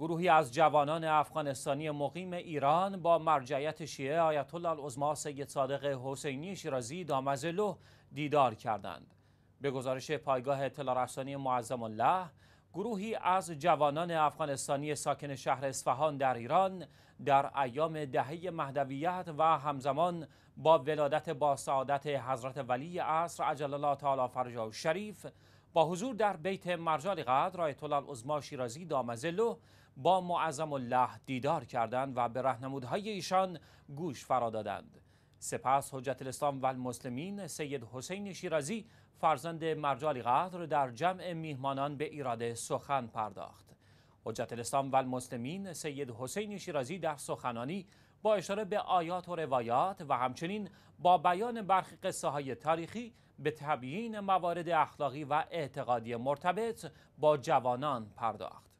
گروهی از جوانان افغانستانی مقیم ایران با مرجعیت شیعه آیت الله العظما سید صادق حسینی شیرازی دامزلو دیدار کردند. به گزارش پایگاه اطلاع رسانی معظم الله، گروهی از جوانان افغانستانی ساکن شهر اصفهان در ایران در ایام دهه مهدویت و همزمان با ولادت با سعادت حضرت ولی عصر عجل الله تعالی فرجه و شریف با حضور در بیت مرجال قدر آیت الله العظما شیرازی دامزلو با معظم الله دیدار کردند و به رهنمودهای ایشان گوش فرا دادند سپس حجت الاسلام و سید حسین شیرازی فرزند مرجال قدر در جمع میهمانان به ایراده سخن پرداخت حجت الاسلام و سید حسین شیرازی در سخنانی با اشاره به آیات و روایات و همچنین با بیان برخی قصه های تاریخی به تبیین موارد اخلاقی و اعتقادی مرتبط با جوانان پرداخت.